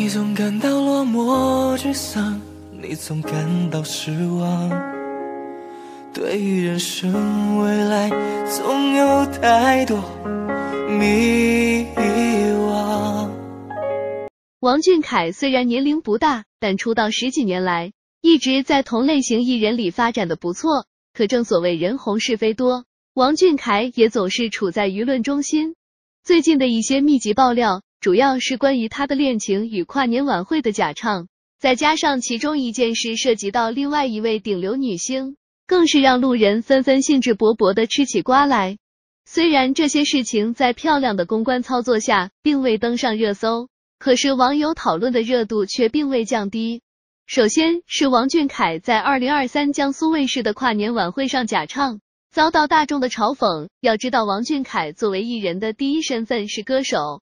你你总总总感感到到落寞沮丧，失望，对于人生未来有太多迷王俊凯虽然年龄不大，但出道十几年来一直在同类型艺人里发展的不错。可正所谓人红是非多，王俊凯也总是处在舆论中心。最近的一些密集爆料。主要是关于他的恋情与跨年晚会的假唱，再加上其中一件事涉及到另外一位顶流女星，更是让路人纷纷兴致勃勃的吃起瓜来。虽然这些事情在漂亮的公关操作下并未登上热搜，可是网友讨论的热度却并未降低。首先是王俊凯在二零二三江苏卫视的跨年晚会上假唱，遭到大众的嘲讽。要知道，王俊凯作为艺人的第一身份是歌手。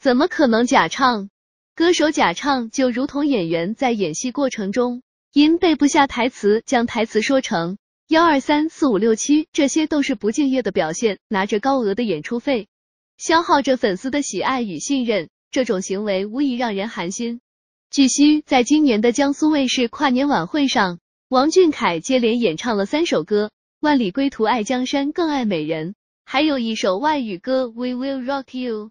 怎么可能假唱？歌手假唱就如同演员在演戏过程中因背不下台词，将台词说成幺二三四五六七，这些都是不敬业的表现。拿着高额的演出费，消耗着粉丝的喜爱与信任，这种行为无疑让人寒心。据悉，在今年的江苏卫视跨年晚会上，王俊凯接连演唱了三首歌，《万里归途》、《爱江山更爱美人》，还有一首外语歌《We Will Rock You》。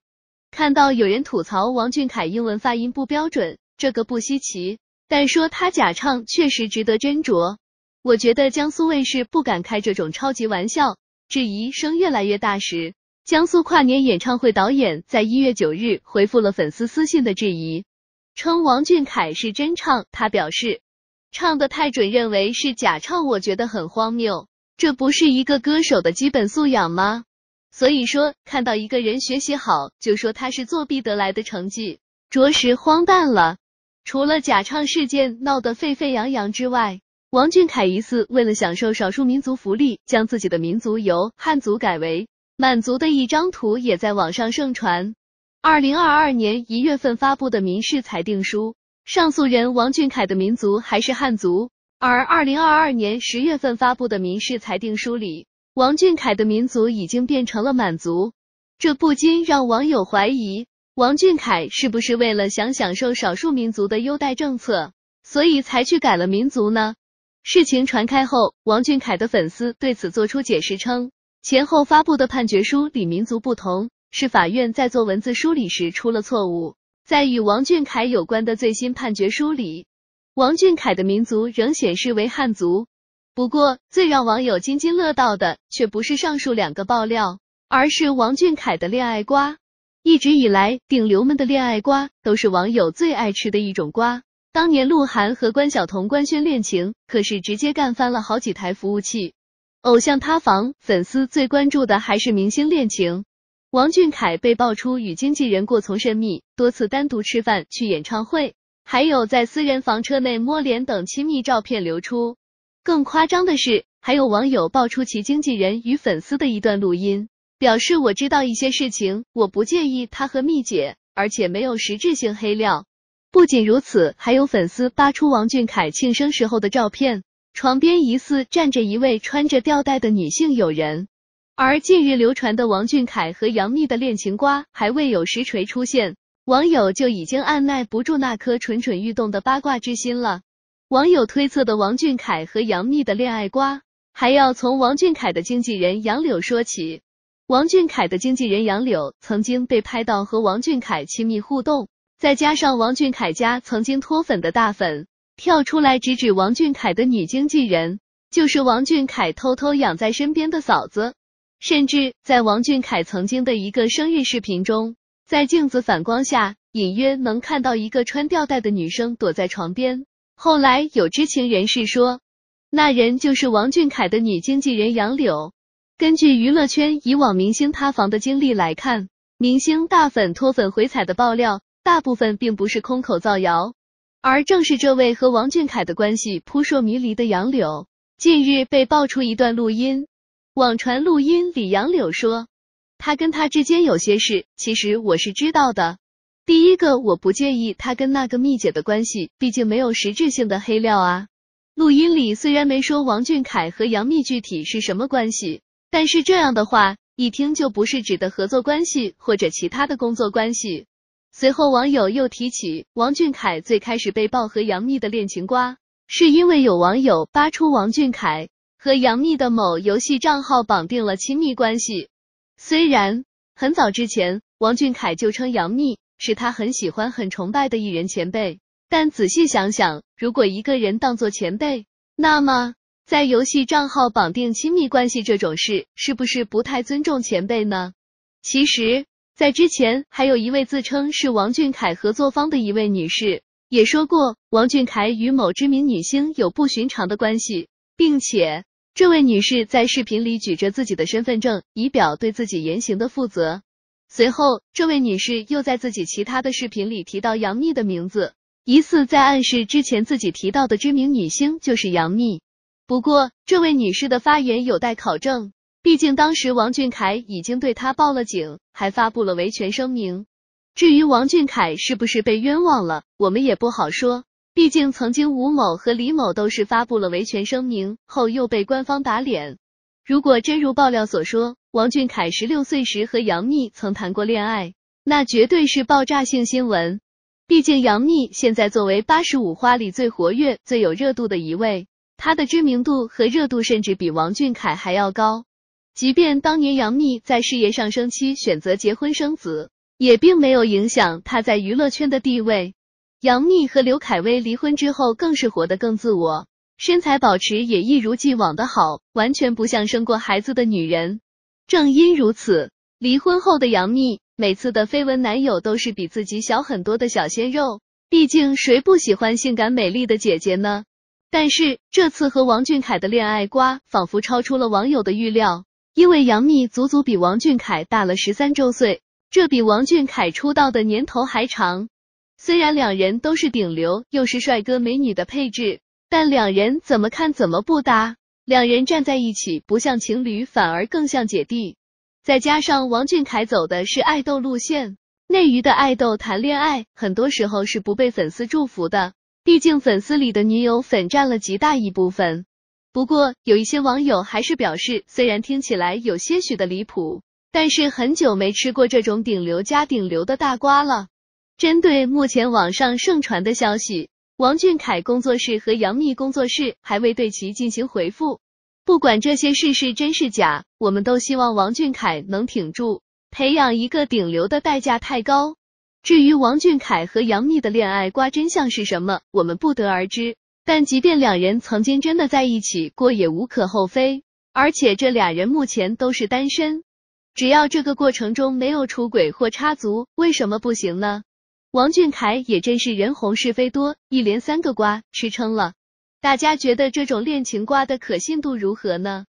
看到有人吐槽王俊凯英文发音不标准，这个不稀奇，但说他假唱确实值得斟酌。我觉得江苏卫视不敢开这种超级玩笑，质疑声越来越大时，江苏跨年演唱会导演在一月九日回复了粉丝私信的质疑，称王俊凯是真唱。他表示，唱的太准，认为是假唱，我觉得很荒谬，这不是一个歌手的基本素养吗？所以说，看到一个人学习好，就说他是作弊得来的成绩，着实荒诞了。除了假唱事件闹得沸沸扬扬之外，王俊凯疑似为了享受少数民族福利，将自己的民族由汉族改为满族的一张图也在网上盛传。2022年1月份发布的民事裁定书，上诉人王俊凯的民族还是汉族，而2022年10月份发布的民事裁定书里。王俊凯的民族已经变成了满族，这不禁让网友怀疑，王俊凯是不是为了想享受少数民族的优待政策，所以才去改了民族呢？事情传开后，王俊凯的粉丝对此作出解释称，前后发布的判决书里民族不同，是法院在做文字梳理时出了错误。在与王俊凯有关的最新判决书里，王俊凯的民族仍显示为汉族。不过，最让网友津津乐道的却不是上述两个爆料，而是王俊凯的恋爱瓜。一直以来，顶流们的恋爱瓜都是网友最爱吃的一种瓜。当年鹿晗和关晓彤官宣恋情，可是直接干翻了好几台服务器，偶像塌房。粉丝最关注的还是明星恋情。王俊凯被爆出与经纪人过从甚密，多次单独吃饭、去演唱会，还有在私人房车内摸脸等亲密照片流出。更夸张的是，还有网友爆出其经纪人与粉丝的一段录音，表示我知道一些事情，我不介意他和蜜姐，而且没有实质性黑料。不仅如此，还有粉丝扒出王俊凯庆生时候的照片，床边疑似站着一位穿着吊带的女性友人。而近日流传的王俊凯和杨幂的恋情瓜还未有实锤出现，网友就已经按耐不住那颗蠢蠢欲动的八卦之心了。网友推测的王俊凯和杨幂的恋爱瓜，还要从王俊凯的经纪人杨柳说起。王俊凯的经纪人杨柳曾经被拍到和王俊凯亲密互动，再加上王俊凯家曾经脱粉的大粉跳出来指指王俊凯的女经纪人，就是王俊凯偷偷养在身边的嫂子。甚至在王俊凯曾经的一个生日视频中，在镜子反光下隐约能看到一个穿吊带的女生躲在床边。后来有知情人士说，那人就是王俊凯的女经纪人杨柳。根据娱乐圈以往明星塌房的经历来看，明星大粉脱粉回踩的爆料，大部分并不是空口造谣。而正是这位和王俊凯的关系扑朔迷离的杨柳，近日被爆出一段录音。网传录音里，杨柳说：“他跟他之间有些事，其实我是知道的。”第一个我不介意他跟那个幂姐的关系，毕竟没有实质性的黑料啊。录音里虽然没说王俊凯和杨幂具体是什么关系，但是这样的话一听就不是指的合作关系或者其他的工作关系。随后网友又提起王俊凯最开始被曝和杨幂的恋情瓜，是因为有网友扒出王俊凯和杨幂的某游戏账号绑定了亲密关系。虽然很早之前王俊凯就称杨幂。是他很喜欢、很崇拜的艺人前辈，但仔细想想，如果一个人当做前辈，那么在游戏账号绑定亲密关系这种事，是不是不太尊重前辈呢？其实，在之前还有一位自称是王俊凯合作方的一位女士，也说过王俊凯与某知名女星有不寻常的关系，并且这位女士在视频里举着自己的身份证，以表对自己言行的负责。随后，这位女士又在自己其他的视频里提到杨幂的名字，疑似在暗示之前自己提到的知名女星就是杨幂。不过，这位女士的发言有待考证，毕竟当时王俊凯已经对她报了警，还发布了维权声明。至于王俊凯是不是被冤枉了，我们也不好说，毕竟曾经吴某和李某都是发布了维权声明后又被官方打脸。如果真如爆料所说，王俊凯十六岁时和杨幂曾谈过恋爱，那绝对是爆炸性新闻。毕竟杨幂现在作为八十五花里最活跃、最有热度的一位，她的知名度和热度甚至比王俊凯还要高。即便当年杨幂在事业上升期选择结婚生子，也并没有影响她在娱乐圈的地位。杨幂和刘恺威离婚之后，更是活得更自我。身材保持也一如既往的好，完全不像生过孩子的女人。正因如此，离婚后的杨幂，每次的绯闻男友都是比自己小很多的小鲜肉。毕竟谁不喜欢性感美丽的姐姐呢？但是这次和王俊凯的恋爱瓜，仿佛超出了网友的预料，因为杨幂足足比王俊凯大了十三周岁，这比王俊凯出道的年头还长。虽然两人都是顶流，又是帅哥美女的配置。但两人怎么看怎么不搭，两人站在一起不像情侣，反而更像姐弟。再加上王俊凯走的是爱豆路线，内娱的爱豆谈恋爱，很多时候是不被粉丝祝福的，毕竟粉丝里的女友粉占了极大一部分。不过有一些网友还是表示，虽然听起来有些许的离谱，但是很久没吃过这种顶流加顶流的大瓜了。针对目前网上盛传的消息。王俊凯工作室和杨幂工作室还未对其进行回复。不管这些事是真是假，我们都希望王俊凯能挺住。培养一个顶流的代价太高。至于王俊凯和杨幂的恋爱瓜真相是什么，我们不得而知。但即便两人曾经真的在一起过，也无可厚非。而且这俩人目前都是单身，只要这个过程中没有出轨或插足，为什么不行呢？王俊凯也真是人红是非多，一连三个瓜吃撑了。大家觉得这种恋情瓜的可信度如何呢？